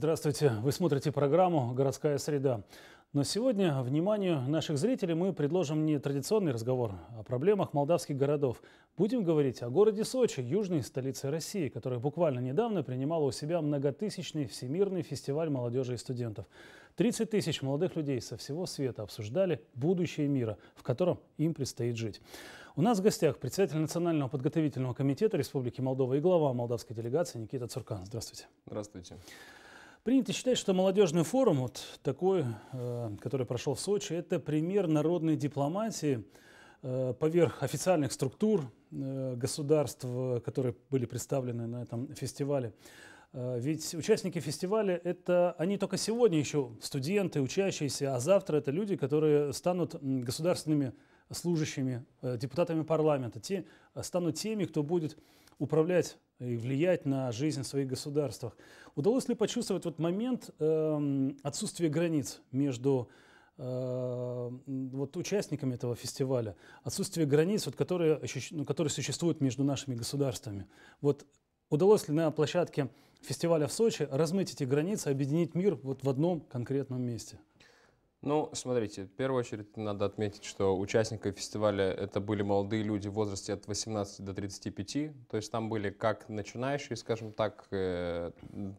Здравствуйте. Вы смотрите программу «Городская среда». Но сегодня вниманию наших зрителей мы предложим не традиционный разговор а о проблемах молдавских городов. Будем говорить о городе Сочи, южной столице России, которая буквально недавно принимала у себя многотысячный Всемирный фестиваль молодежи и студентов. 30 тысяч молодых людей со всего света обсуждали будущее мира, в котором им предстоит жить. У нас в гостях председатель Национального подготовительного комитета Республики Молдова и глава молдавской делегации Никита Цуркан. Здравствуйте. Здравствуйте. Принято считать, что молодежный форум, вот такой, э, который прошел в Сочи, это пример народной дипломатии э, поверх официальных структур э, государств, которые были представлены на этом фестивале. Ведь участники фестиваля это они только сегодня еще студенты, учащиеся, а завтра это люди, которые станут государственными служащими, депутатами парламента, те, станут теми, кто будет управлять и влиять на жизнь в своих государствах. Удалось ли почувствовать вот момент э, отсутствия границ между э, вот участниками этого фестиваля, отсутствие границ, вот, которые, ну, которые существуют между нашими государствами. Вот удалось ли на площадке фестиваля в Сочи размыть эти границы, объединить мир вот в одном конкретном месте? Ну, смотрите, в первую очередь надо отметить, что участниками фестиваля это были молодые люди в возрасте от 18 до 35, то есть там были как начинающие, скажем так, э,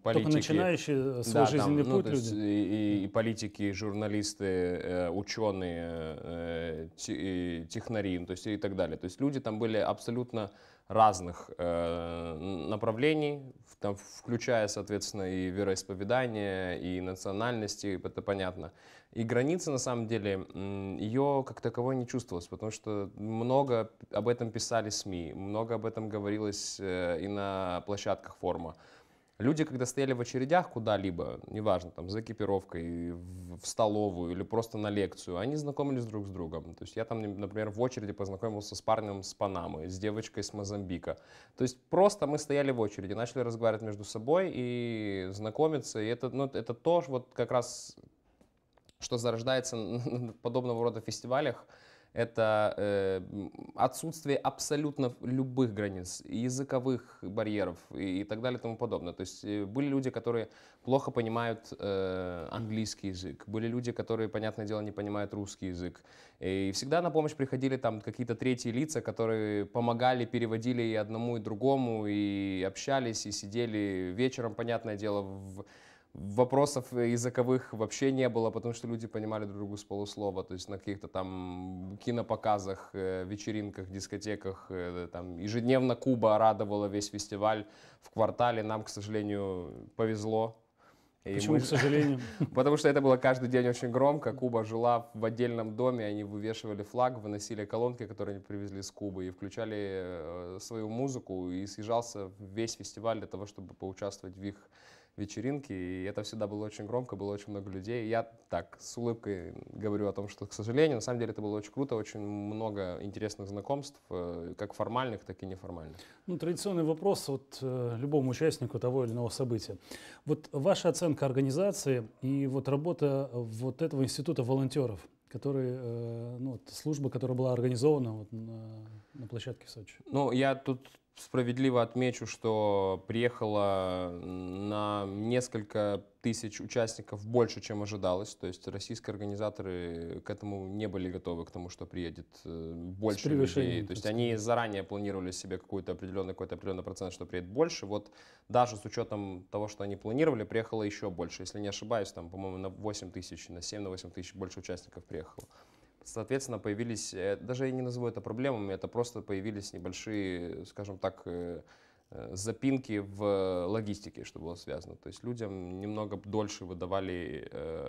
политики. Только начинающие э, свой да, жизненный там, ну, путь люди. И, и политики, и журналисты, э, ученые, технари, ну, то есть и так далее. То есть люди там были абсолютно разных направлений, там, включая, соответственно, и вероисповедание, и национальности, это понятно. И границы, на самом деле, ее как таковой не чувствовалось, потому что много об этом писали СМИ, много об этом говорилось э, и на площадках форума. Люди, когда стояли в очередях куда-либо, неважно, там, за экипировкой, в столовую или просто на лекцию, они знакомились друг с другом. То есть я там, например, в очереди познакомился с парнем с Панамы, с девочкой с Мозамбика. То есть просто мы стояли в очереди, начали разговаривать между собой и знакомиться. И это, ну, это то, вот как раз, что зарождается на подобного рода фестивалях, это э, отсутствие абсолютно любых границ, языковых барьеров и, и так далее и тому подобное. То есть э, были люди, которые плохо понимают э, английский язык, были люди, которые, понятное дело, не понимают русский язык. И всегда на помощь приходили там какие-то третьи лица, которые помогали, переводили и одному, и другому, и общались, и сидели вечером, понятное дело, в Вопросов языковых вообще не было, потому что люди понимали друг друга с полуслова. То есть на каких-то там кинопоказах, э, вечеринках, дискотеках, э, там ежедневно Куба радовала весь фестиваль в квартале. Нам, к сожалению, повезло. Почему, мы... к сожалению? Потому что это было каждый день очень громко. Куба жила в отдельном доме, они вывешивали флаг, выносили колонки, которые они привезли с Кубы, и включали э, свою музыку, и съезжался весь фестиваль для того, чтобы поучаствовать в их вечеринки, и это всегда было очень громко, было очень много людей. Я так с улыбкой говорю о том, что, к сожалению, на самом деле это было очень круто, очень много интересных знакомств, э, как формальных, так и неформальных. Ну, традиционный вопрос вот э, любому участнику того или иного события. Вот ваша оценка организации и вот работа вот этого института волонтеров, который, э, ну, вот, служба, которая была организована вот, площадке в Сочи? Ну, я тут справедливо отмечу, что приехало на несколько тысяч участников больше, чем ожидалось. То есть российские организаторы к этому не были готовы, к тому, что приедет э, больше людей. То есть они заранее планировали себе какой-то определенный, какой-то определенный процент, что приедет больше. Вот даже с учетом того, что они планировали, приехало еще больше. Если не ошибаюсь, там, по-моему, на 8 тысяч, на 7-8 на тысяч больше участников приехало. Соответственно, появились, э, даже я не назову это проблемами, это просто появились небольшие, скажем так, э, э, запинки в логистике, что было связано. То есть людям немного дольше выдавали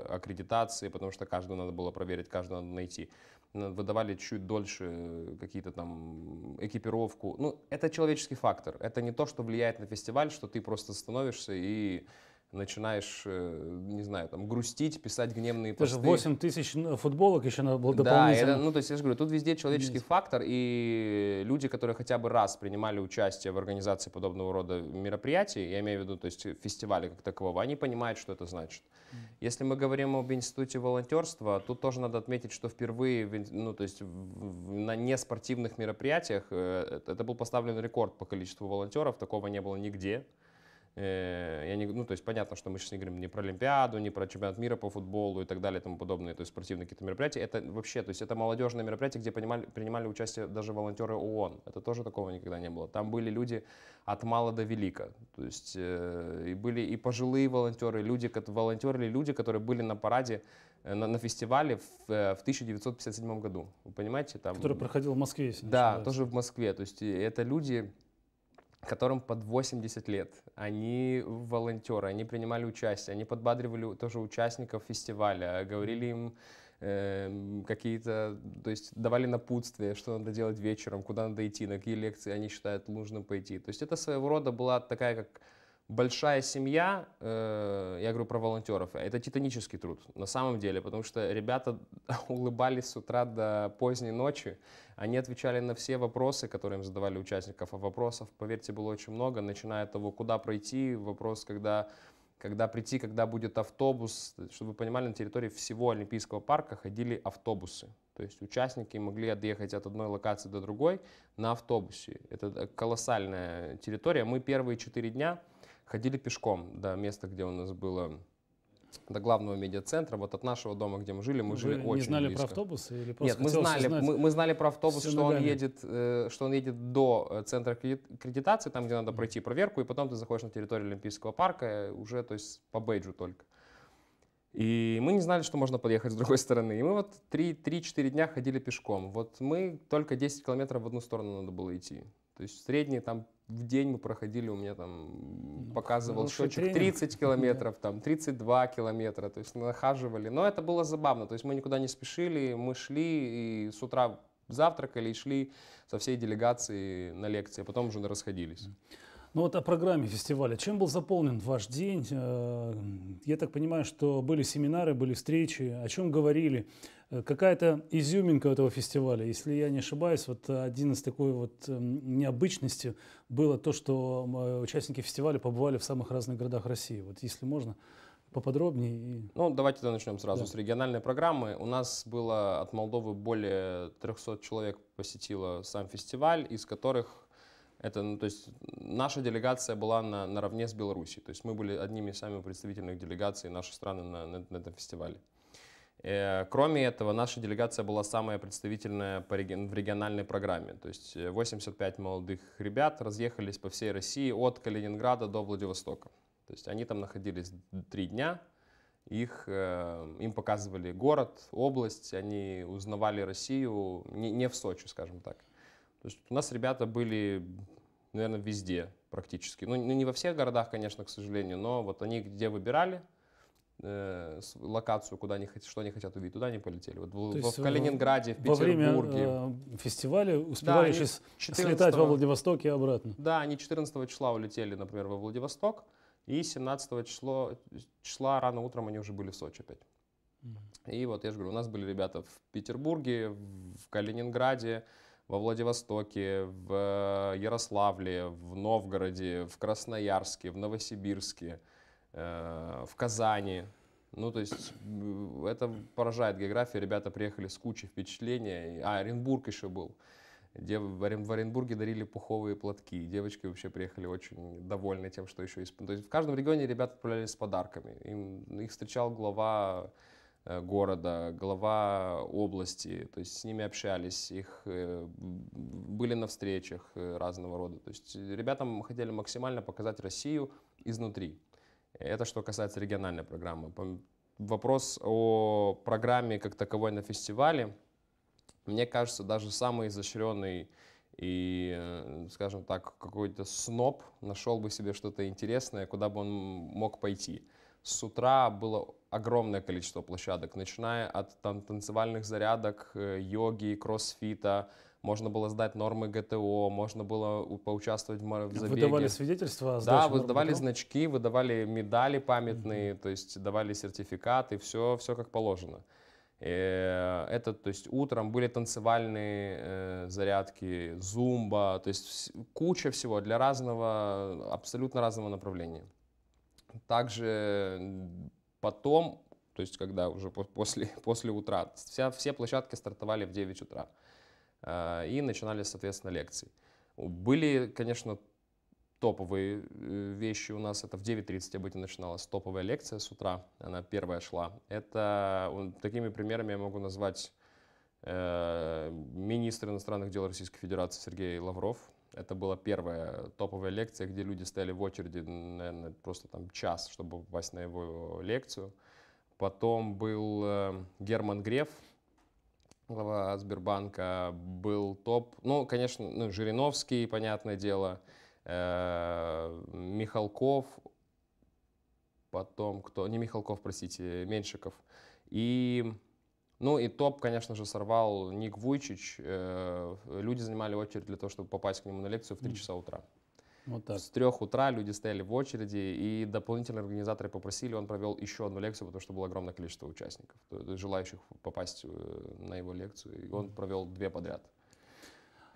аккредитации, потому что каждого надо было проверить, каждого надо найти. Выдавали чуть дольше какие-то там экипировку. Ну, это человеческий фактор. Это не то, что влияет на фестиваль, что ты просто становишься и начинаешь, э, не знаю, там, грустить, писать гневные это посты. Это 8 тысяч футболок еще надо было дополнительно. Да, это, ну, то есть я же говорю, тут везде человеческий Есть. фактор, и люди, которые хотя бы раз принимали участие в организации подобного рода мероприятий, я имею в виду, то есть фестивали как такового, они понимают, что это значит. Если мы говорим об институте волонтерства, тут тоже надо отметить, что впервые, ну, то есть на неспортивных мероприятиях э, это был поставлен рекорд по количеству волонтеров, такого не было нигде. Э, я не, ну, то есть понятно, что мы сейчас не говорим не про Олимпиаду, не про чемпионат мира по футболу и так далее и тому подобное, то есть спортивные какие-то мероприятия. Это вообще, то есть это молодежное мероприятие, где принимали, принимали участие даже волонтеры ООН. Это тоже такого никогда не было. Там были люди от мала до велика. То есть э, и были и пожилые волонтеры, люди, волонтеры люди, которые были на параде э, на, на фестивале в, э, в 1957 году. Вы понимаете? Там, Который проходил в Москве, если Да, тоже в Москве. То есть это люди, которым под 80 лет. Они волонтеры, они принимали участие, они подбадривали тоже участников фестиваля, говорили им эм, какие-то, то есть давали напутствие, что надо делать вечером, куда надо идти, на какие лекции они считают нужно пойти. То есть это своего рода была такая как большая семья, э, я говорю про волонтеров, это титанический труд на самом деле, потому что ребята улыбались с утра до поздней ночи, они отвечали на все вопросы, которые им задавали участников, а вопросов, поверьте, было очень много, начиная от того, куда пройти, вопрос, когда когда прийти, когда будет автобус. Чтобы вы понимали, на территории всего Олимпийского парка ходили автобусы. То есть участники могли отъехать от одной локации до другой на автобусе. Это э, колоссальная территория. Мы первые четыре дня Ходили пешком до места, где у нас было до главного медиацентра, вот от нашего дома, где мы жили, мы, мы жили не очень Не знали близко. про автобус или просто Нет, мы знали, мы, мы знали про автобус, что он, едет, э, что он едет до э, центра кредитации, там, где надо пройти проверку, и потом ты заходишь на территорию Олимпийского парка э, уже, то есть по бейджу только. И мы не знали, что можно подъехать с другой стороны. И мы вот 3-4 дня ходили пешком. Вот мы только 10 километров в одну сторону надо было идти. То есть в средние там в день мы проходили, у меня там ну, показывал счетчик тренинг. 30 километров, там 32 километра, то есть нахаживали. Но это было забавно, то есть мы никуда не спешили, мы шли и с утра завтракали и шли со всей делегацией на лекции, а потом уже расходились. Ну вот о программе фестиваля. Чем был заполнен ваш день? Э, я так понимаю, что были семинары, были встречи, о чем говорили? Э, какая-то изюминка этого фестиваля, если я не ошибаюсь, вот э, один из такой вот эм, необычности было то, что э, участники фестиваля побывали в самых разных городах России. Вот если можно, поподробнее. Ну, давайте тогда начнем сразу да. с региональной программы. У нас было от Молдовы более 300 человек посетило сам фестиваль, из которых это, ну, то есть наша делегация была на, наравне с Белоруссией. То есть мы были одними из самых представительных делегаций нашей страны на, на, на этом фестивале. Э, кроме этого, наша делегация была самая представительная в региональной программе. То есть 85 э, молодых ребят разъехались по всей России от Калининграда до Владивостока. То есть они там находились три дня, их, э, им показывали город, область, они узнавали Россию, не, не в Сочи, скажем так. То есть у нас ребята были, наверное, везде практически. Ну, ну, не во всех городах, конечно, к сожалению, но вот они где выбирали – Э, локацию, куда они, что они хотят увидеть, туда они полетели. Вот в, в, Калининграде, в Петербурге. Во время э, фестиваля успевали да, сейчас слетать во Владивосток и обратно. Да, они 14 числа улетели, например, во Владивосток, и 17 число, числа рано утром они уже были в Сочи опять. mm И вот я же говорю, у нас были ребята в Петербурге, в Калининграде, во Владивостоке, в э, Ярославле, в Новгороде, в Красноярске, в Новосибирске, Э, в Казани. Ну, то есть э, это поражает география. Ребята приехали с кучей впечатлений. А, Оренбург еще был. Дев... В Оренбурге дарили пуховые платки. Девочки вообще приехали очень довольны тем, что еще есть. То есть в каждом регионе ребята отправлялись с подарками. Им... Их встречал глава э, города, глава области, то есть с ними общались, их были на встречах разного рода. То есть ребятам хотели максимально показать Россию изнутри. Это что касается региональной программы. Вопрос о программе как таковой на фестивале. Мне кажется, даже самый изощренный и, э, скажем так, какой-то сноб нашел бы себе что-то интересное, куда бы он мог пойти. С утра было огромное количество площадок, начиная от там, танцевальных зарядок, э, йоги, кроссфита, можно было сдать нормы ГТО, можно было поучаствовать в забеге. Выдавали свидетельства? Да, выдавали ГТО? значки, выдавали медали памятные, mm-hmm. то есть давали сертификаты, все, все как положено. И э, это, то есть утром были танцевальные э, зарядки, зумба, то есть куча всего для разного, абсолютно разного направления. Также потом, то есть когда уже после, после утра, вся, все площадки стартовали в 9 утра. А, и начинали, соответственно, лекции. Были, конечно, топовые э, вещи у нас. Это в 9.30 обычно начиналась топовая лекция с утра. Она первая шла. Это такими примерами я могу назвать э, министр иностранных дел Российской Федерации Сергей Лавров. Это была первая топовая лекция, где люди стояли в очереди, наверное, просто там час, чтобы попасть на его лекцию. Потом был э, Герман Греф, глава Сбербанка, был топ. Ну, конечно, ну, Жириновский, понятное дело, э, Михалков, потом кто, не Михалков, простите, Меньшиков. И, ну и топ, конечно же, сорвал Ник Вуйчич. Э, люди занимали очередь для того, чтобы попасть к нему на лекцию в 3 часа утра. Вот так. С трех утра люди стояли в очереди, и дополнительные организаторы попросили, он провел еще одну лекцию, потому что было огромное количество участников, желающих попасть э, на его лекцию, и он провел две подряд.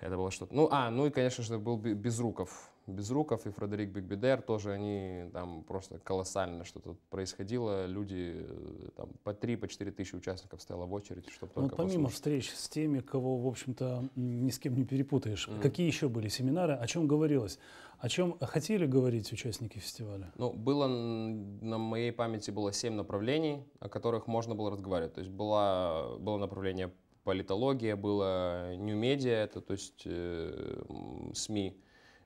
Это было что-то... Ну, а, ну и, конечно же, был Безруков. Безруков и Фредерик Бигбидер тоже, они там просто колоссально что-то происходило. Люди э, там по три, по четыре тысячи участников стояло в очередь, чтобы Но Ну, помимо послушать. встреч с теми, кого, в общем-то, ни с кем не перепутаешь, mm. -hmm. какие еще были семинары, о чем говорилось? О чем хотели говорить участники фестиваля? Ну, было, на моей памяти было семь направлений, о которых можно было разговаривать. То есть была, было направление политология было, New Media, это то есть э, СМИ,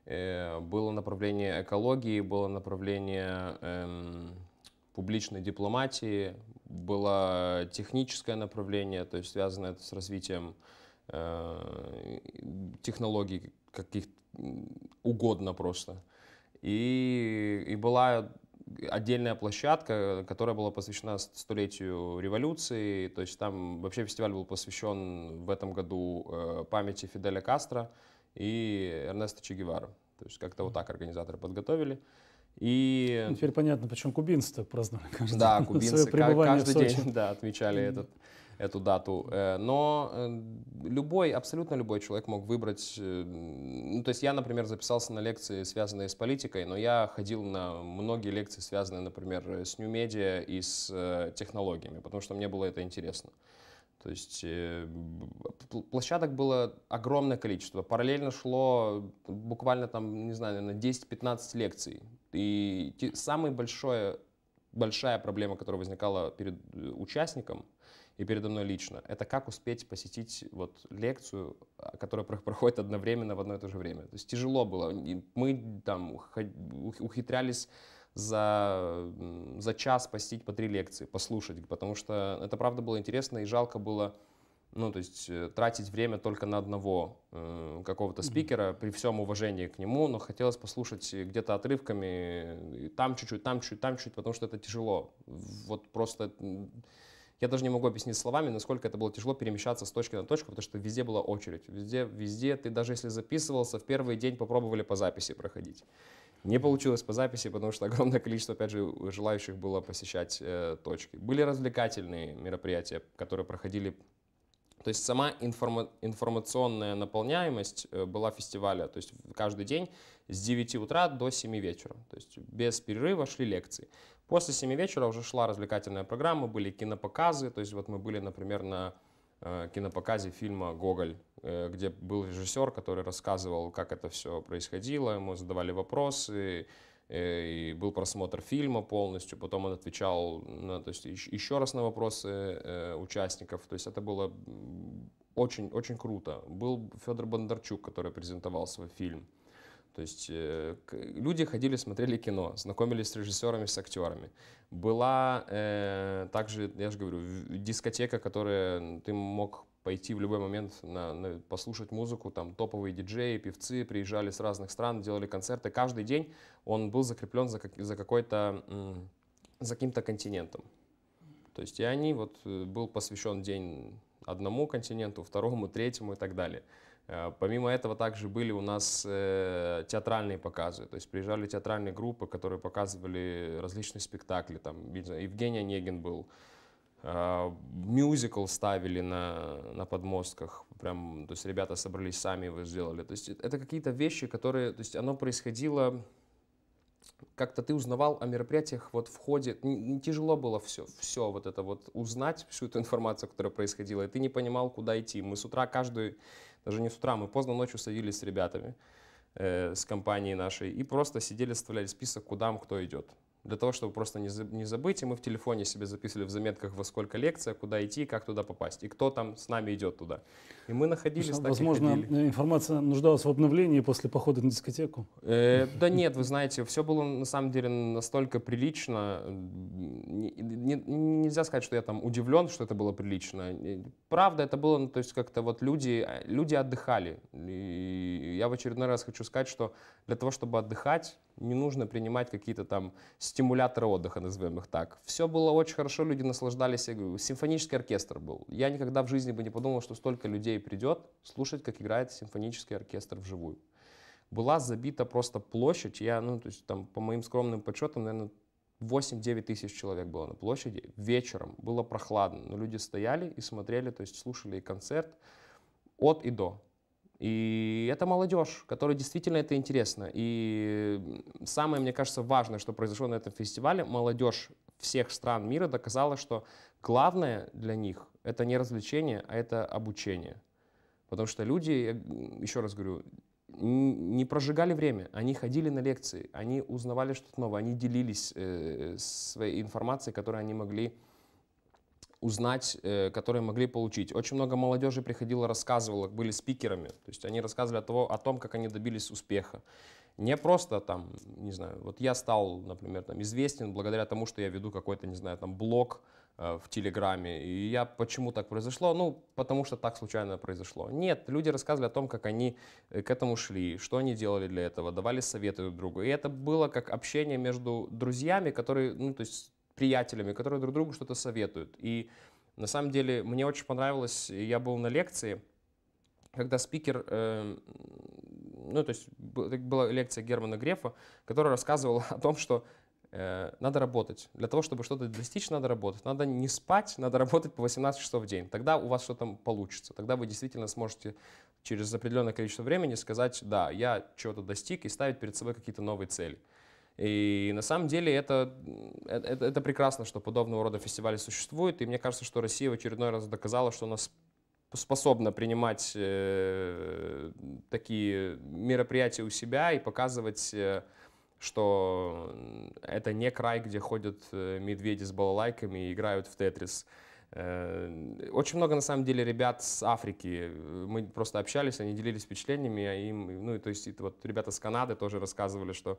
э, было направление экологии, было направление э, публичной дипломатии, было техническое направление, то есть связанное с развитием э, технологий каких угодно просто. И, и была отдельная площадка, э, которая была посвящена столетию революции. То есть там вообще фестиваль был посвящен в этом году э, памяти Фиделя Кастро и Эрнеста Че Гевара. То есть как-то вот так организаторы подготовили. И... Ну, теперь понятно, почему кубинцы так праздновали каждый Да, кубинцы каждый день да, отмечали этот эту дату. Э, но э, любой, абсолютно любой человек мог выбрать... Э, ну, то есть я, например, записался на лекции, связанные с политикой, но я ходил на многие лекции, связанные, например, с New Media и с технологиями, потому что мне было это интересно. То есть площадок было огромное количество. Параллельно шло буквально там, не знаю, на 10-15 лекций. И те, самая большая проблема, которая возникала перед участником — и передо мной лично, это как успеть посетить вот лекцию, которая проходит одновременно в одно и то же время. То есть тяжело было. Мы там ухитрялись за, за час посетить по три лекции, послушать, потому что это правда было интересно и жалко было ну, то есть э, тратить время только на одного э, какого-то спикера, при всем уважении к нему, но хотелось послушать где-то отрывками, там чуть-чуть, там чуть-чуть, там чуть-чуть, потому что это тяжело. Вот просто я даже не могу объяснить словами, насколько это было тяжело перемещаться с точки на точку, потому что везде была очередь. Везде, везде, ты даже если записывался, в первый день попробовали по записи проходить. Не получилось по записи, потому что огромное количество, опять же, желающих было посещать э, точки. Были развлекательные мероприятия, которые проходили. То есть сама информа- информационная наполняемость э, была фестиваля. То есть каждый день с 9 утра до 7 вечера. То есть без перерыва шли лекции. После 7 вечера уже шла развлекательная программа, были кинопоказы. То есть вот мы были, например, на э, кинопоказе фильма «Гоголь», э, где был режиссер, который рассказывал, как это все происходило, ему задавали вопросы, э, и был просмотр фильма полностью, потом он отвечал на, то есть еще раз на вопросы участников, то есть это было очень-очень круто. Был Федор Бондарчук, который презентовал свой фильм. То есть э, люди ходили, смотрели кино, знакомились с режиссерами, с актерами. Была э, также, я же говорю, дискотека, которая ты мог пойти в любой момент на, на, послушать музыку, там топовые диджеи, певцы приезжали с разных стран, делали концерты. Каждый день он был закреплен за, как, за какой-то, за каким-то континентом. То есть и они, вот э, был посвящен день одному континенту, второму, третьему и так далее. Э, помимо этого также были у нас э, театральные показы, то есть приезжали театральные группы, которые показывали различные спектакли, там Евгений Онегин был, э, мюзикл ставили на, на подмостках, прям, то есть ребята собрались сами его сделали. То есть это какие-то вещи, которые, то есть оно происходило как-то ты узнавал о мероприятиях вот в ходе, не, не тяжело было все, все вот это вот узнать, всю эту информацию, которая происходила, и ты не понимал, куда идти. Мы с утра каждую, даже не с утра, мы поздно ночью садились с ребятами, э, с компанией нашей, и просто сидели, составляли список, куда кто идет для того, чтобы просто не, за, не забыть, и мы в телефоне себе записывали в заметках, во сколько лекция, куда идти, как туда попасть, и кто там с нами идет туда. И мы находились есть, так Возможно, э, информация нуждалась в обновлении после похода на дискотеку? Э, да нет, вы знаете, все было на самом деле настолько прилично. Не, не, нельзя сказать, что я там удивлен, что это было прилично. Э, правда, это было, ну, то есть как-то вот люди, а, люди отдыхали. И я в очередной раз хочу сказать, что для того, чтобы отдыхать, не нужно принимать какие-то там стимуляторы отдыха, назовем их так. Все было очень хорошо, люди наслаждались. симфонический оркестр был. Я никогда в жизни бы не подумал, что столько людей придет слушать, как играет симфонический оркестр вживую. Была забита просто площадь, я, ну, то есть там, по моим скромным подсчетам, наверное, 8-9 тысяч человек было на площади. Вечером было прохладно, но люди стояли и смотрели, то есть слушали концерт от и до. И это молодежь, которой действительно это интересно. И самое, мне кажется, важное, что произошло на этом фестивале, молодежь всех стран мира доказала, что главное для них это не развлечение, а это обучение. Потому что люди, еще раз говорю, не прожигали время, они ходили на лекции, они узнавали что-то новое, они делились э, э своей информацией, которую они могли узнать, э, которые могли получить. Очень много молодежи приходило, рассказывало, были спикерами. То есть они рассказывали о, того, о том, как они добились успеха. Не просто там, не знаю, вот я стал, например, там известен благодаря тому, что я веду какой-то, не знаю, там блог э, в Телеграме. И я почему так произошло? Ну, потому что так случайно произошло. Нет, люди рассказывали о том, как они э, к этому шли, что они делали для этого, давали советы друг другу. И это было как общение между друзьями, которые, ну, то есть приятелями, которые друг другу что-то советуют. И на самом деле мне очень понравилось, я был на лекции, когда спикер, э, ну то есть была лекция Германа Грефа, которая рассказывала о том, что э, надо работать. Для того, чтобы что-то достичь, надо работать. Надо не спать, надо работать по 18 часов в день. Тогда у вас что-то получится. Тогда вы действительно сможете через определенное количество времени сказать, да, я чего-то достиг и ставить перед собой какие-то новые цели. И на самом деле это, э, это, это прекрасно, что подобного рода фестивали существуют. И мне кажется, что Россия в очередной раз доказала, что у нас способна принимать э, такие мероприятия у себя и показывать, э, что это не край, где ходят э, медведи с балалайками и играют в тетрис. Э, очень много, на самом деле, ребят с Африки. Мы просто общались, они делились впечатлениями. А им, ну, то есть, вот ребята с Канады тоже рассказывали, что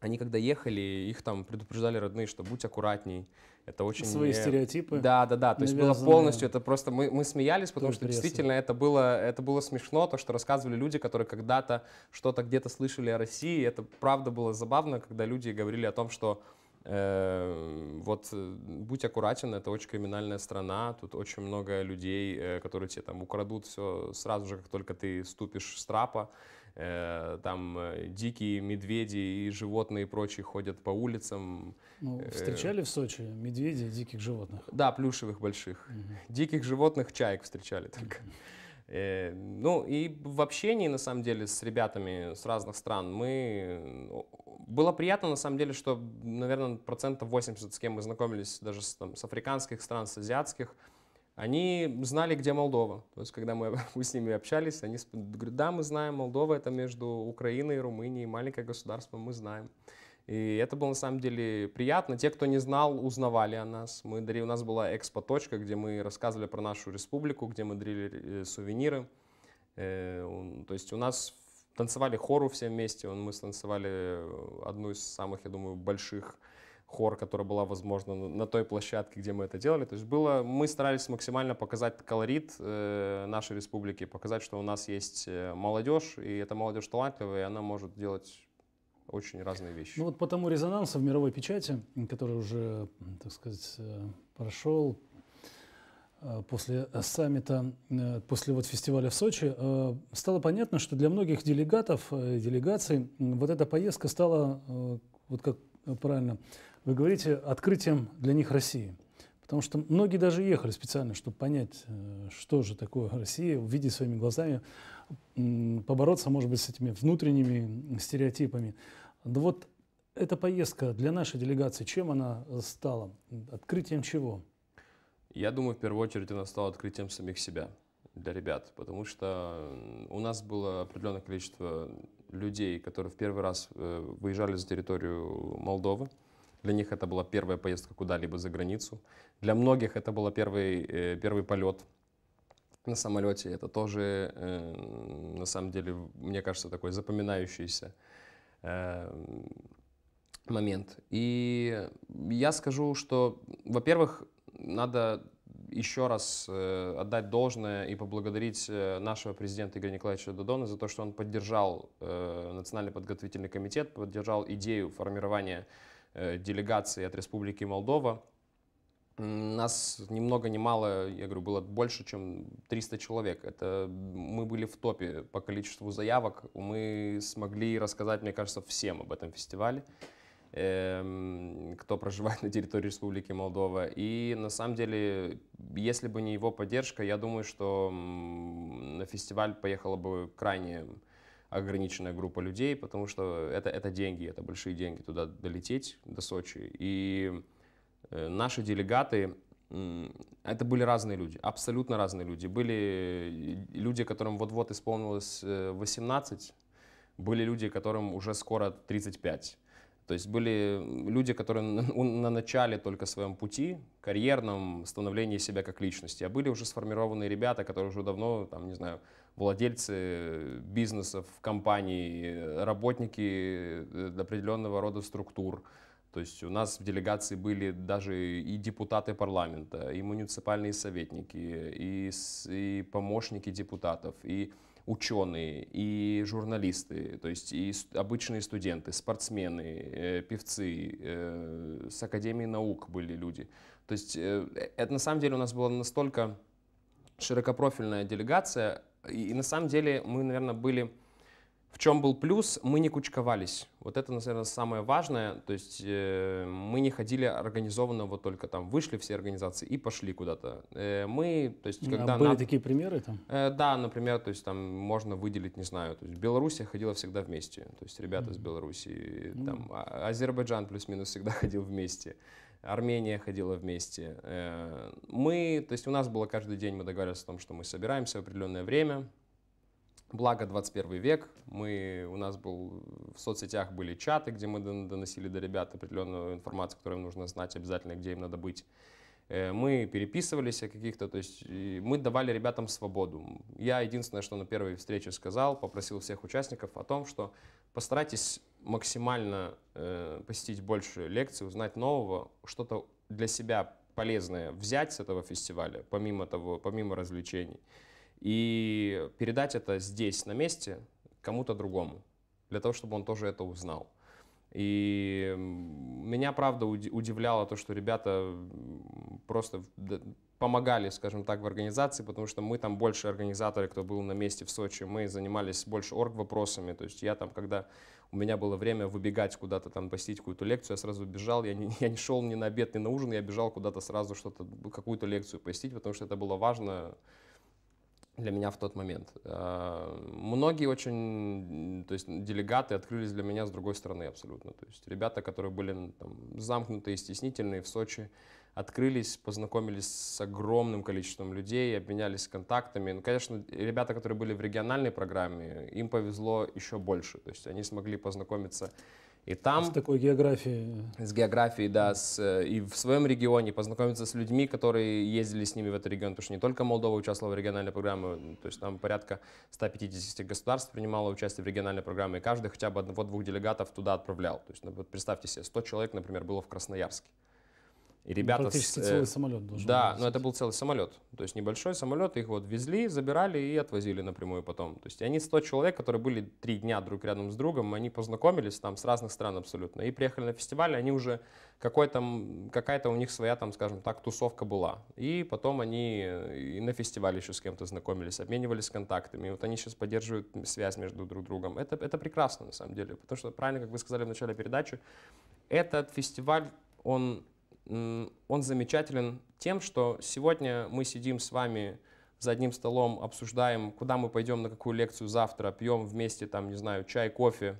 они когда ехали, их там предупреждали родные, что будь аккуратней. Это очень... Свои стереотипы. Да, да, да. То навязанные. есть было полностью, это просто мы, мы смеялись, потому что действительно это было, это было смешно, то, что рассказывали люди, которые когда-то что-то где-то слышали о России. Это правда было забавно, когда люди говорили о том, что э, вот э, будь аккуратен, это очень криминальная страна, тут очень много людей, э, которые тебе там украдут все сразу же, как только ты ступишь с трапа. Э, там э, дикие медведи и животные и прочие ходят по улицам. Ну, э, встречали в Сочи медведей и диких животных? Да, плюшевых больших. Угу. Диких животных чаек встречали только. Угу. Ну и в общении, на самом деле, с ребятами с разных стран мы... Ну, было приятно, на самом деле, что, наверное, процентов 80, с кем мы знакомились даже с, там, с африканских стран, с азиатских, они знали, где Молдова. То есть, когда мы, мы с ними общались, они говорят, да, мы знаем, Молдова это между Украиной и Румынией, маленькое государство, мы знаем. И это было на самом деле приятно. Те, кто не знал, узнавали о нас. Мы дарили, у нас была экспо-точка, где мы рассказывали про нашу республику, где мы дарили э, сувениры. Э, то есть у нас танцевали хору все вместе. Мы станцевали э, одну из самых, я думаю, больших хор, которая была возможна на той площадке, где мы это делали. То есть было, мы старались максимально показать колорит э, нашей республики, показать, что у нас есть э, молодежь, и эта молодежь талантливая, и она может делать очень разные вещи. Ну вот по тому резонансу в мировой печати, который уже, так сказать, э, прошел э, после саммита, после вот фестиваля в Сочи, стало понятно, что для многих делегатов, делегаций вот эта поездка стала, вот как правильно вы говорите, открытием для них России. Потому что многие даже ехали специально, чтобы понять, э, что же такое Россия, увидеть своими глазами, побороться, может быть, с этими внутренними стереотипами. Но вот эта поездка для нашей делегации, чем она стала? Открытием чего? Я думаю, в первую очередь она стала открытием самих себя для ребят, потому что у нас было определенное количество людей, которые в первый раз э, выезжали за территорию Молдовы, для них это была первая поездка куда-либо за границу. Для многих это был первый, э, первый полет на самолете. Это тоже, э, на самом деле, мне кажется, такой запоминающийся э, момент. И я скажу, что, во-первых, надо еще раз отдать должное и поблагодарить нашего президента Игоря Николаевича Додона за то, что он поддержал Национальный подготовительный комитет, поддержал идею формирования Э, делегаций от Республики Молдова. Нас ни много ни мало, я говорю, было больше, чем 300 человек. Это мы были в топе по количеству заявок. Мы смогли рассказать, мне кажется, всем об этом фестивале, эм, кто проживает на территории Республики Молдова. И на самом деле, если бы не его поддержка, я думаю, что на фестиваль поехало бы крайне ограниченная группа людей, потому что это, это деньги, это большие деньги туда долететь, до Сочи. И э, наши делегаты, это были разные люди, абсолютно разные люди. Были э, люди, которым вот-вот исполнилось 18, э, были люди, которым уже скоро 35. То есть были люди, которые на начале только своем пути, карьерном становлении себя как личности, а были уже сформированные ребята, которые уже давно, там, не знаю, владельцы э, бизнесов, компаний, э, работники э, определенного рода структур. То есть у нас в делегации были даже и депутаты парламента, и муниципальные советники, и, и помощники депутатов, и ученые, и журналисты, то есть и обычные студенты, спортсмены, э, певцы, э, с Академии наук были люди. То есть э, это на самом деле у нас была настолько широкопрофильная делегация, и, и на самом деле мы, наверное, были... В чем был плюс? Мы не кучковались. Вот это, наверное, самое важное. То есть э, мы не ходили организованно, вот только там вышли все организации и пошли куда-то. Э, мы, то есть, когда... А были на... такие примеры там? Э, да, например, то есть там можно выделить, не знаю, то есть Белоруссия ходила всегда вместе. То есть ребята mm-hmm. из Белоруссии, mm-hmm. Ну там а, Азербайджан плюс-минус всегда ходил вместе. Армения ходила вместе. Э, мы, то есть у нас было каждый день, мы договаривались о том, что мы собираемся в определенное время. Благо 21 век, мы, у нас был, в соцсетях были чаты, где мы доносили до ребят определенную информацию, которую им нужно знать обязательно, где им надо быть э, мы переписывались о каких-то, то есть мы давали ребятам свободу. Я единственное, что на первой встрече сказал, попросил всех участников о том, что постарайтесь максимально э, посетить больше лекций, узнать нового, что-то для себя полезное взять с этого фестиваля, помимо того, помимо развлечений, и передать это здесь, на месте, кому-то другому, для того, чтобы он тоже это узнал. И меня, правда, удивляло то, что ребята просто помогали, скажем так, в организации, потому что мы там больше организаторы, кто был на месте в Сочи, мы занимались больше орг вопросами, то есть я там, когда у меня было время выбегать куда-то там, посетить какую-то лекцию, я сразу бежал, я не, я не шел ни на обед, ни на ужин, я бежал куда-то сразу что-то, какую-то лекцию посетить, потому что это было важно, для меня в тот момент. А, многие очень, то есть делегаты открылись для меня с другой стороны абсолютно. То есть ребята, которые были ну, там, замкнутые, стеснительные в Сочи, открылись, познакомились с огромным количеством людей, обменялись контактами. Ну, конечно, ребята, которые были в региональной программе, им повезло еще больше. То есть они смогли познакомиться и там... С такой географией. С географией, да. С, э, и в своем регионе познакомиться с людьми, которые ездили с ними в этот регион. Потому что не только Молдова участвовала в региональной программе, то есть там порядка 150 государств принимало участие в региональной программе, и каждый хотя бы одного-двух делегатов туда отправлял. То есть, ну, представьте себе, 100 человек, например, было в Красноярске. И ребята... практически с, э, целый самолет должен Да, быть. но это был целый самолет. То есть небольшой самолет, их вот везли, забирали и отвозили напрямую потом. То есть они 100 человек, которые были три дня друг рядом с другом, они познакомились там с разных стран абсолютно. И приехали на фестиваль, они уже какой-то, какая-то у них своя там, скажем так, тусовка была. И потом они э, и на фестивале еще с кем-то знакомились, обменивались контактами. И вот они сейчас поддерживают связь между друг другом. Это, это прекрасно на самом деле, потому что, правильно, как вы сказали в начале передачи, этот фестиваль, он он замечателен тем, что сегодня мы сидим с вами за одним столом, обсуждаем, куда мы пойдем, на какую лекцию завтра, пьем вместе, там, не знаю, чай, кофе,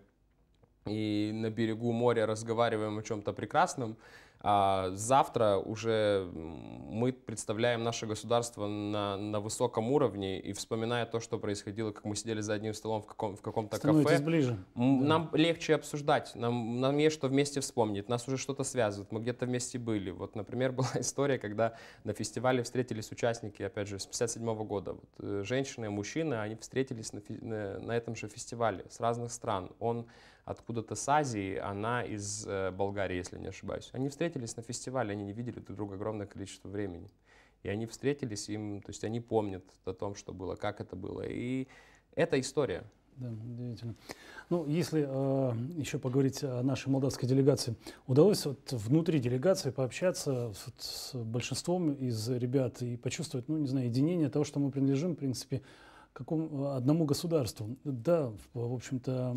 и на берегу моря разговариваем о чем-то прекрасном, а завтра уже мы представляем наше государство на, на высоком уровне, и вспоминая то, что происходило, как мы сидели за одним столом в, каком, в каком-то кафе, ближе. нам да. легче обсуждать, нам, нам есть что вместе вспомнить, нас уже что-то связывает, мы где-то вместе были. Вот, например, была история, когда на фестивале встретились участники, опять же, с 57 года. Вот, э, женщины мужчины, они встретились на, на, на этом же фестивале с разных стран. Он откуда-то с Азии, она из э, Болгарии, если не ошибаюсь. Они встретились на фестивале, они не видели друг друга огромное количество времени. И они встретились, им, то есть они помнят о том, что было, как это было. И это история. Да, удивительно. Ну, если э, еще поговорить о нашей молдавской делегации, удалось вот внутри делегации пообщаться вот с большинством из ребят и почувствовать, ну, не знаю, единение того, что мы принадлежим, в принципе, какому, одному государству. Да, в, в общем-то,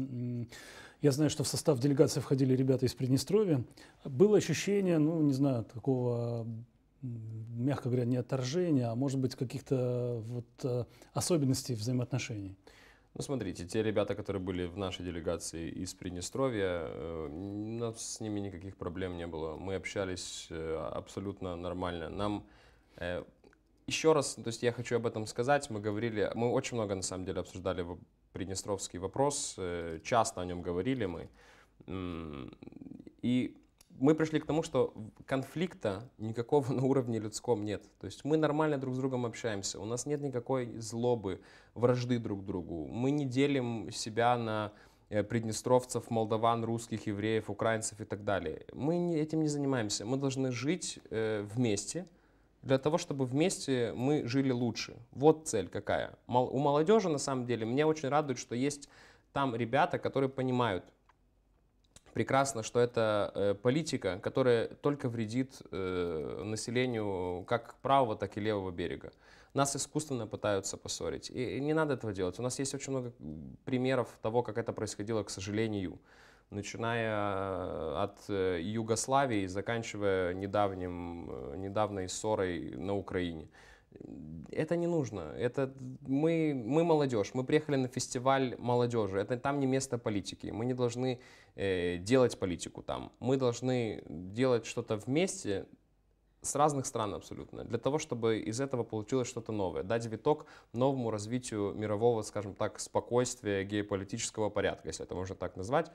я знаю, что в состав делегации входили ребята из Приднестровья, было ощущение, ну, не знаю, такого мягко говоря, не отторжения, а может быть каких-то вот э, особенностей взаимоотношений? Ну, смотрите, те ребята, которые были в нашей делегации из Приднестровья, э, у нас с ними никаких проблем не было. Мы общались э, абсолютно нормально. Нам еще раз, то есть я хочу об этом сказать, мы говорили, мы очень много на самом деле обсуждали приднестровский вопрос, э, часто о нем говорили мы. И мы пришли к тому, что конфликта никакого на уровне людском нет. То есть мы нормально друг с другом общаемся, у нас нет никакой злобы, вражды друг к другу. Мы не делим себя на э, приднестровцев, молдаван, русских, евреев, украинцев и так далее. Мы этим не занимаемся. Мы должны жить э, вместе – для того, чтобы вместе мы жили лучше. Вот цель какая. У молодежи, на самом деле, меня очень радует, что есть там ребята, которые понимают прекрасно, что это э, политика, которая только вредит э, населению как правого, так и левого берега. Нас искусственно пытаются поссорить. И, и не надо этого делать. У нас есть очень много примеров того, как это происходило, к сожалению начиная э, от э, Югославии, заканчивая недавним, э, недавней ссорой на Украине. Это не нужно. Это мы, мы молодежь, мы приехали на фестиваль молодежи. Это там не место политики. Мы не должны э, делать политику там. Мы должны делать что-то вместе с разных стран абсолютно, для того, чтобы из этого получилось что-то новое, дать виток новому развитию мирового, скажем так, спокойствия, геополитического порядка, если это можно так назвать.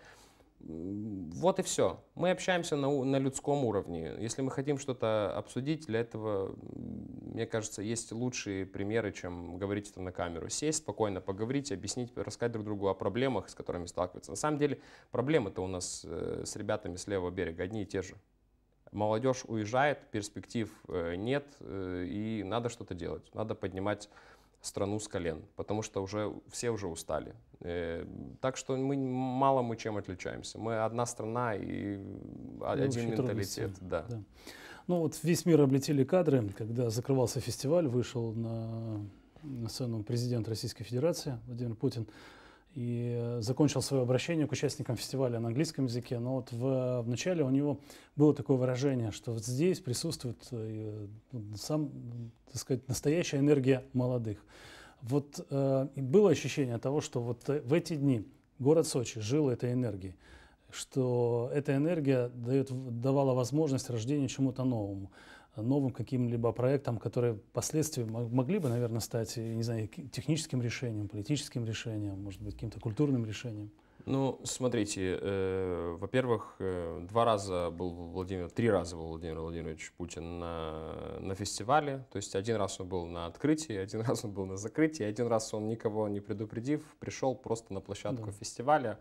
Вот и все. Мы общаемся на, на людском уровне. Если мы хотим что-то обсудить, для этого, мне кажется, есть лучшие примеры, чем говорить это на камеру. Сесть спокойно, поговорить, объяснить, рассказать друг другу о проблемах, с которыми сталкиваются. На самом деле проблемы-то у нас э, с ребятами с левого берега одни и те же. Молодежь уезжает, перспектив э, нет, э, и надо что-то делать. Надо поднимать страну с колен, потому что уже все уже устали. Э, так что мы мало мы чем отличаемся. Мы одна страна и ну, один менталитет. Да. Да. Ну вот весь мир облетели кадры, когда закрывался фестиваль, вышел на, на сцену президент Российской Федерации Владимир Путин и закончил свое обращение к участникам фестиваля на английском языке. Но вот в, в начале у него было такое выражение, что вот здесь присутствует э, сам, так сказать, настоящая энергия молодых. Вот э, было ощущение того, что вот э, в эти дни город Сочи жил этой энергией, что эта энергия дает, давала возможность рождению чему-то новому новым каким-либо проектом, которые впоследствии могли бы, наверное, стать, не знаю, техническим решением, политическим решением, может быть, каким-то культурным решением? Ну, смотрите, э, во-первых, э, два раза был Владимир, три раза был Владимир Владимирович Путин на, на фестивале. То есть один раз он был на открытии, один раз он был на закрытии, один раз он никого не предупредив пришел просто на площадку да. фестиваля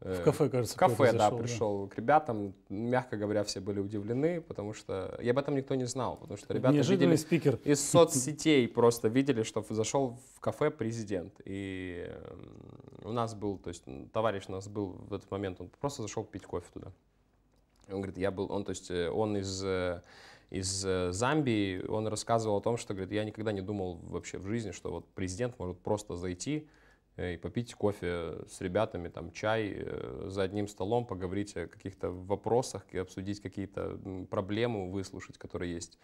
Э, в кафе, кажется, В кафе, да, пришел да. к ребятам. Мягко говоря, все были удивлены, потому что... я об этом никто не знал, потому что ребята Неожиданный видели... спикер. Из соцсетей просто видели, что зашел в кафе президент. И эм, у нас был, то есть товарищ у нас был в этот момент, он просто зашел пить кофе туда. Он говорит, я был... Он, то есть э, он из э, из Замбии, он рассказывал о том, что, говорит, я никогда не думал вообще в жизни, что вот президент может просто зайти Э, и попить кофе с ребятами, там, чай э, за одним столом, поговорить о каких-то вопросах, обсудить какие-то проблемы, выслушать, которые есть.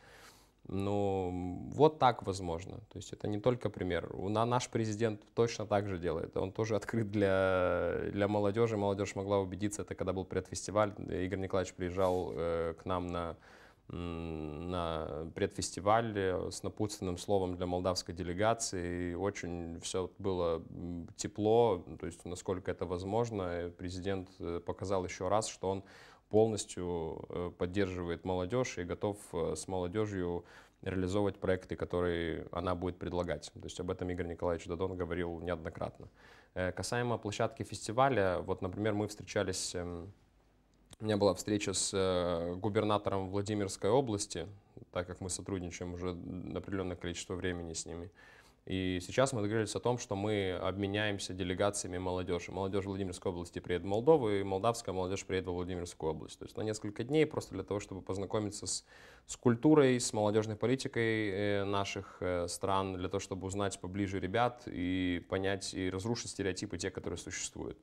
Ну, вот так возможно. То есть это не только пример. у На наш президент точно так же делает. Он тоже открыт для, для молодежи. Молодежь могла убедиться, это когда был предфестиваль. Игорь Николаевич приезжал э, к нам на на предфестивале с напутственным словом для молдавской делегации. И очень все было тепло, то есть насколько это возможно. И президент э, показал еще раз, что он полностью э, поддерживает молодежь и готов э, с молодежью реализовывать проекты, которые она будет предлагать. То есть об этом Игорь Николаевич Дадон говорил неоднократно. Касаемо площадки фестиваля, вот, например, мы встречались эм, у меня была встреча с э, губернатором Владимирской области, так как мы сотрудничаем уже определенное количество времени с ними. И сейчас мы договорились о том, что мы обменяемся делегациями молодежи. Молодежь Владимирской области приедет в Молдову, и молдавская молодежь приедет во Владимирскую область. То есть на несколько дней просто для того, чтобы познакомиться с, с культурой, с молодежной политикой э, наших э, стран, для того, чтобы узнать поближе ребят и понять и разрушить стереотипы те, которые существуют.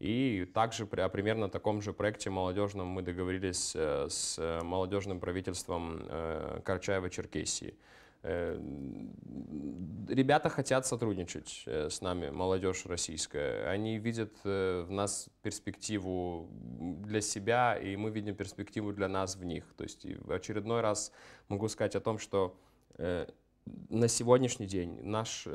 И также при, о а примерно таком же проекте молодежном мы договорились э, с э, молодежным правительством э, Карчаева-Черкесии. Ребята хотят сотрудничать с нами, молодежь российская. Они видят в нас перспективу для себя, и мы видим перспективу для нас в них. То есть в очередной раз могу сказать о том, что на сегодняшний день наш,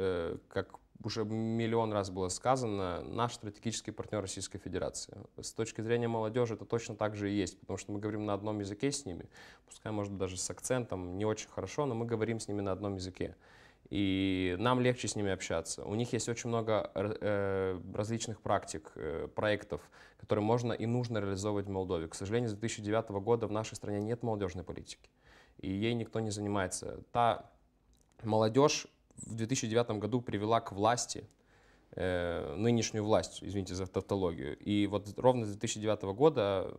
как уже миллион раз было сказано, наш стратегический партнер Российской Федерации. С точки зрения молодежи это точно так же и есть, потому что мы говорим на одном языке с ними, пускай, может даже с акцентом, не очень хорошо, но мы говорим с ними на одном языке. И нам легче с ними общаться. У них есть очень много э, различных практик, э, проектов, которые можно и нужно реализовывать в Молдове. К сожалению, с 2009 года в нашей стране нет молодежной политики, и ей никто не занимается. Та молодежь, в 2009 году привела к власти, э, нынешнюю власть, извините за тавтологию. И вот ровно с 2009 года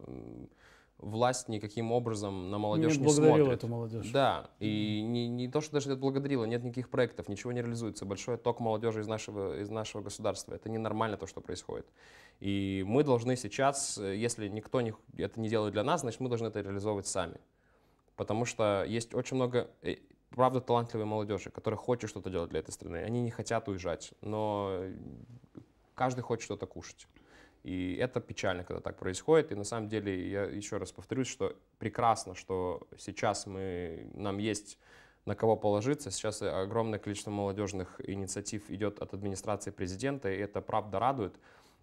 власть никаким образом на молодежь не, не смотрит. эту молодежь. Да, и не, не то, что даже это благодарило, нет никаких проектов, ничего не реализуется. Большой отток молодежи из нашего, из нашего государства. Это ненормально то, что происходит. И мы должны сейчас, если никто не, это не делает для нас, значит, мы должны это реализовывать сами. Потому что есть очень много э, правда талантливой молодежи, которая хочет что-то делать для этой страны. Они не хотят уезжать, но каждый хочет что-то кушать. И это печально, когда так происходит. И на самом деле, я еще раз повторюсь, что прекрасно, что сейчас мы, нам есть на кого положиться. Сейчас огромное количество молодежных инициатив идет от администрации президента, и это правда радует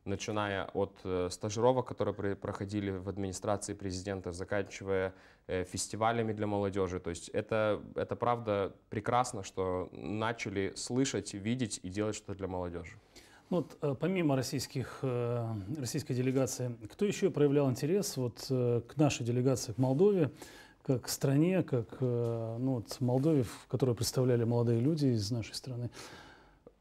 начиная от э, стажировок, которые проходили в администрации президента, заканчивая э, фестивалями для молодежи. То есть это, это правда прекрасно, что начали слышать, видеть и делать что-то для молодежи. Ну вот, э, помимо российских, российской делегации, кто еще проявлял интерес вот, к нашей делегации, к Молдове, как к стране, как ну, вот, Молдове, в которой представляли молодые люди из нашей страны?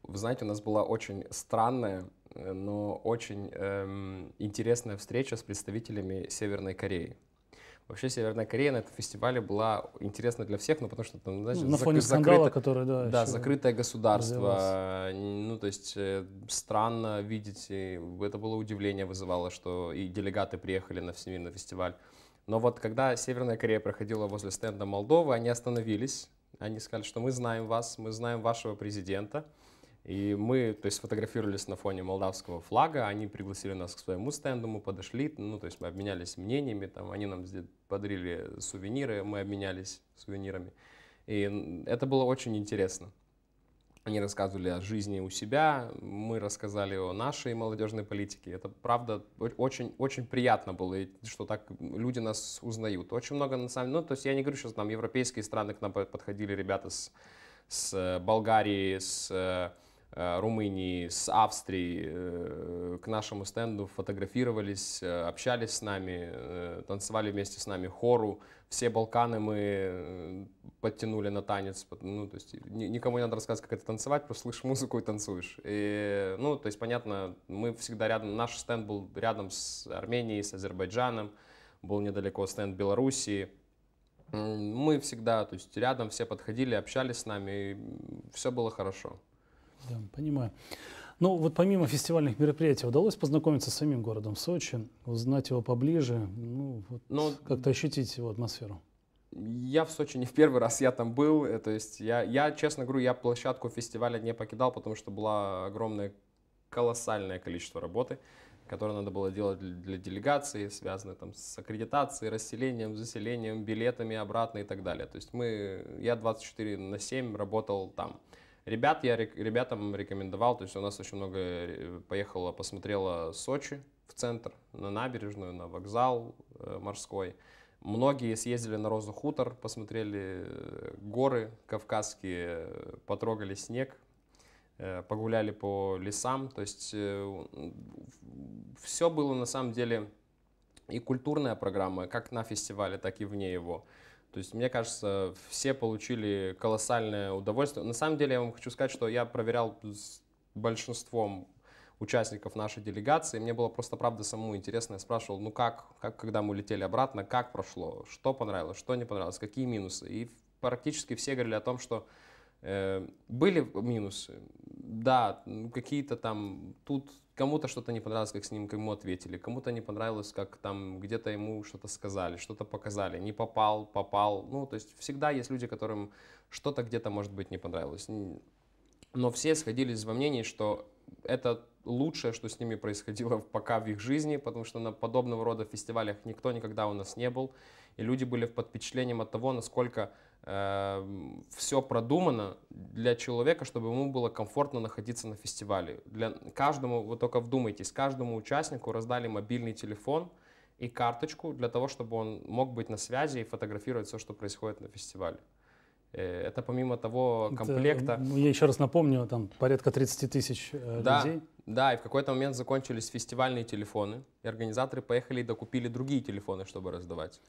Вы знаете, у нас была очень странная Э, но очень эм, интересная встреча с представителями Северной Кореи. Вообще Северная Корея на этом фестивале была интересна для всех, ну потому что там, знаешь, ну, на фоне скандала, закрыто, который, да, да закрытое государство, развивалось. ну то есть э, странно видеть, и это было удивление вызывало, что и делегаты приехали на всемирный фестиваль. Но вот когда Северная Корея проходила возле стенда Молдовы, они остановились, они сказали, что мы знаем вас, мы знаем вашего президента, и мы, то есть, фотографировались на фоне молдавского флага, они пригласили нас к своему стенду, мы подошли, ну, то есть, мы обменялись мнениями, там, они нам подарили сувениры, мы обменялись сувенирами. И это было очень интересно. Они рассказывали о жизни у себя, мы рассказали о нашей молодежной политике. Это, правда, очень, очень приятно было, что так люди нас узнают. Очень много, на самом деле, ну, то есть я не говорю, что там европейские страны к нам подходили ребята с, с э, Болгарии, с э, Э, Румынии, с Австрией э, к нашему стенду фотографировались, э, общались с нами, танцевали вместе с нами хору. Все Балканы мы подтянули на танец. Ну, то есть никому не надо рассказывать, как это танцевать, просто слышишь музыку и танцуешь. И, ну, то есть, понятно, мы всегда рядом, наш стенд был рядом с Арменией, с Азербайджаном, был недалеко стенд Белоруссии. Мы всегда, то есть рядом все подходили, общались с нами, и все было хорошо. Да, понимаю. Ну, вот помимо фестивальных мероприятий, удалось познакомиться с самим городом Сочи, узнать его поближе, ну, вот Но... Ну, как-то ощутить его атмосферу? Я в Сочи не в первый раз, я там был, э, то есть я, я, честно говорю, я площадку фестиваля не покидал, потому что было огромное, колоссальное количество работы, которое надо было делать для, для делегации, связанной там с аккредитацией, расселением, заселением, билетами обратно и так далее. То есть мы, я 24 на 7 работал там. Ребят я ребятам рекомендовал, то есть у нас очень много э, поехало, посмотрела Сочи в центр, на набережную, на вокзал э, морской. Многие съездили на Розу хутор, посмотрели э, горы кавказские, потрогали снег, погуляли по лесам. То есть все было на самом деле и культурная программа, как на фестивале, так и вне его. То есть, мне кажется, все получили колоссальное удовольствие. На самом деле, я вам хочу сказать, что я проверял с большинством участников нашей делегации. Мне было просто, правда, самому интересно. Я спрашивал, ну как, как когда мы летели обратно, как прошло, что понравилось, что не понравилось, какие минусы. И практически все говорили о том, что э, были минусы, да, какие-то там тут Кому-то что-то не понравилось, как с ним ему ответили, кому-то не понравилось, как там где-то ему что-то сказали, что-то показали, не попал, попал. Ну, то есть всегда есть люди, которым что-то где-то, может быть, не понравилось. Но все сходились во мнении, что это лучшее, что с ними происходило пока в их жизни, потому что на подобного рода фестивалях никто никогда у нас не был, и люди были под впечатлением от того, насколько Эм, все продумано для человека, чтобы ему было комфортно находиться на фестивале. Для каждому, вы только вдумайтесь, каждому участнику раздали мобильный телефон и карточку для того, чтобы он мог быть на связи и фотографировать все, что происходит на фестивале. Э, это помимо того комплекта. Это, ну, я еще раз напомню, там порядка 30 тысяч э, да, людей. Да, и в какой-то момент закончились фестивальные телефоны, и организаторы поехали и докупили другие телефоны, чтобы раздавать.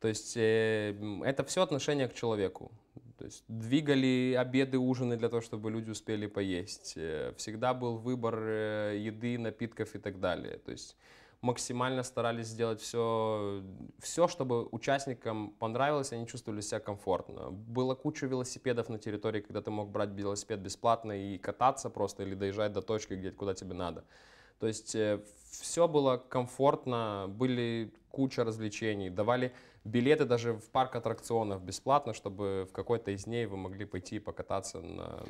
То есть э, это все отношение к человеку. То есть двигали обеды, ужины для того, чтобы люди успели поесть. Э, всегда был выбор э, еды, напитков и так далее. То есть максимально старались сделать все, все, чтобы участникам понравилось, они чувствовали себя комфортно. Было куча велосипедов на территории, когда ты мог брать велосипед бесплатно и кататься просто, или доезжать до точки, где, куда тебе надо. То есть э, все было комфортно, были куча развлечений, давали билеты даже в парк аттракционов бесплатно, чтобы в какой-то из дней вы могли пойти покататься на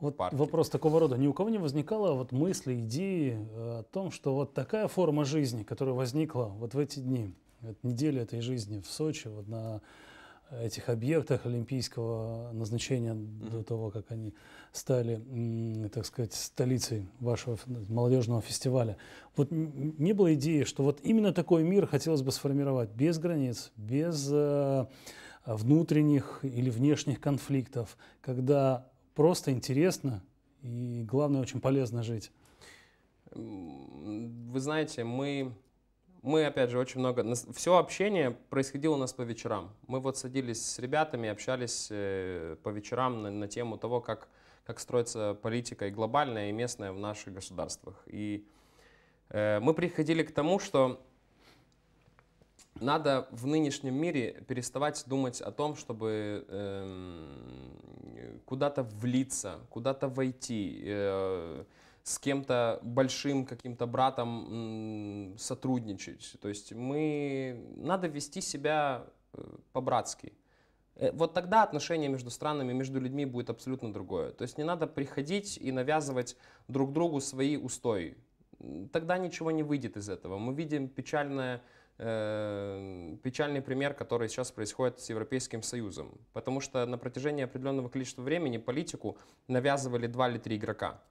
вот парке. вопрос такого рода. Ни у кого не возникало вот мысли, идеи э, о том, что вот такая форма жизни, которая возникла вот в эти дни, вот неделя этой жизни в Сочи, вот на этих объектах олимпийского назначения mm-hmm. до того, как они стали, так сказать, столицей вашего молодежного фестиваля. Вот не было идеи, что вот именно такой мир хотелось бы сформировать без границ, без э, внутренних или внешних конфликтов, когда просто интересно и, главное, очень полезно жить. Вы знаете, мы мы, опять же, очень много... Все общение происходило у нас по вечерам. Мы вот садились с ребятами, общались э, по вечерам на, на тему того, как, как строится политика и глобальная, и местная в наших государствах. И э, мы приходили к тому, что надо в нынешнем мире переставать думать о том, чтобы э, куда-то влиться, куда-то войти. Э, с кем-то большим каким-то братом сотрудничать. То есть мы... Надо вести себя э, по-братски. Э, вот тогда отношение между странами, между людьми будет абсолютно другое. То есть не надо приходить и навязывать друг другу свои устои. Тогда ничего не выйдет из этого. Мы видим печальное, э, печальный пример, который сейчас происходит с Европейским Союзом. Потому что на протяжении определенного количества времени политику навязывали два или три игрока.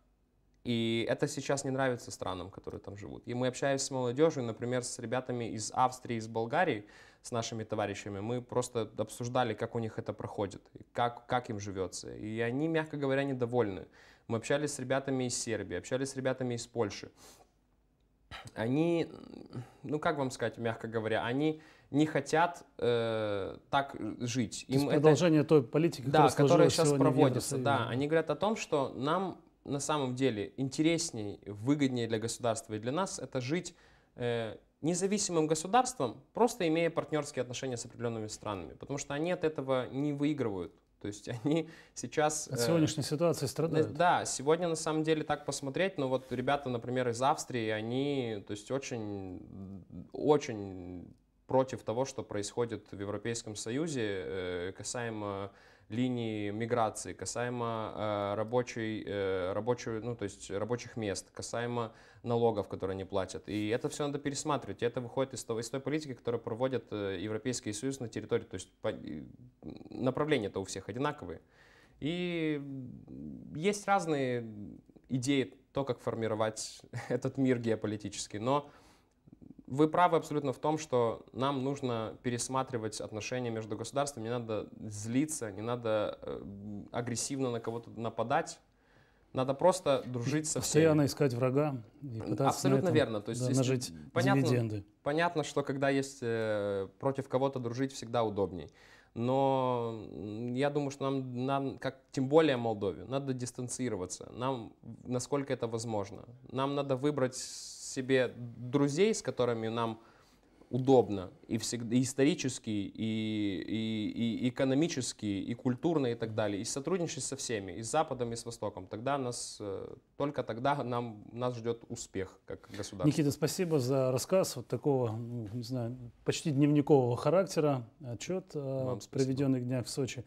И это сейчас не нравится странам, которые там живут. И мы общаемся с молодежью, например, с ребятами из Австрии, из Болгарии, с нашими товарищами. Мы просто обсуждали, как у них это проходит, как, как им живется. И они, мягко говоря, недовольны. Мы общались с ребятами из Сербии, общались с ребятами из Польши. Они, ну как вам сказать, мягко говоря, они не хотят э, так жить. Им То есть это, продолжение той политики, да, которая сейчас проводится. Да, они говорят о том, что нам на самом деле интересней, выгоднее для государства и для нас это жить э, независимым государством, просто имея партнерские отношения с определенными странами, потому что они от этого не выигрывают. То есть они сейчас... Э, от сегодняшней э, ситуации страдают. Э, да, сегодня на самом деле так посмотреть, ну вот ребята, например, из Австрии, они то есть очень, очень против того, что происходит в Европейском Союзе э, касаемо линии миграции, касаемо э, рабочей, э, рабочую, ну, то есть рабочих мест, касаемо налогов, которые они платят. И это все надо пересматривать. И это выходит из, того, из той политики, которую проводит э, Европейский Союз на территории. То есть по, направления-то у всех одинаковые. И есть разные идеи, то, как формировать этот мир геополитический. Но вы правы абсолютно в том, что нам нужно пересматривать отношения между государствами, не надо злиться, не надо э, агрессивно на кого-то нападать. Надо просто дружить со всеми. Постоянно искать врага и пытаться Абсолютно верно. То есть, да, нажить понятно, дивиденды. Понятно, что когда есть э, против кого-то дружить, всегда удобней. Но я думаю, что нам, нам как, тем более Молдове, надо дистанцироваться. Нам, насколько это возможно. Нам надо выбрать себе друзей, с которыми нам удобно и, всегда, и исторически, и, и, и экономически, и культурно, и так далее. И сотрудничать со всеми, и с Западом, и с Востоком. Тогда нас, э, только тогда нам, нас ждет успех как государство. Никита, спасибо за рассказ вот такого, не знаю, почти дневникового характера, отчет э, Вам о проведенных днях в Сочи.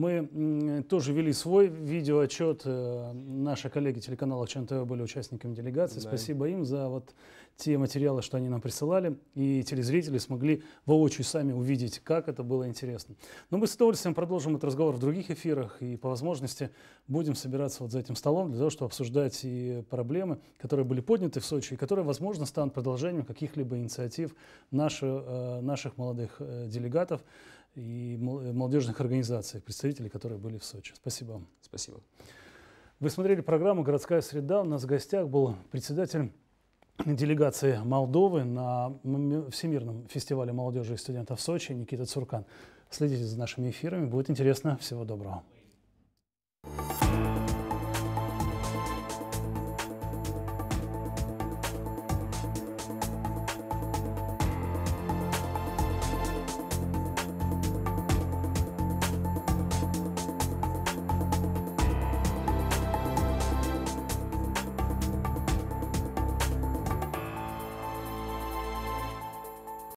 Мы тоже вели свой видеоотчет. Э, наши коллеги телеканала ЧНТВ были участниками делегации. Да. Спасибо им за вот те материалы, что они нам присылали. И телезрители смогли воочию сами увидеть, как это было интересно. Но мы с удовольствием продолжим этот разговор в других эфирах. И по возможности будем собираться вот за этим столом для того, чтобы обсуждать и проблемы, которые были подняты в Сочи, и которые, возможно, станут продолжением каких-либо инициатив наших, э, наших молодых э, делегатов и э, молодежных организаций, представителей, которые были в Сочи. Спасибо вам. Спасибо. Вы смотрели программу «Городская среда». У нас в гостях был председатель делегации Молдовы на Всемирном фестивале молодежи и студентов в Сочи Никита Цуркан. Следите за нашими эфирами, будет интересно. Всего доброго.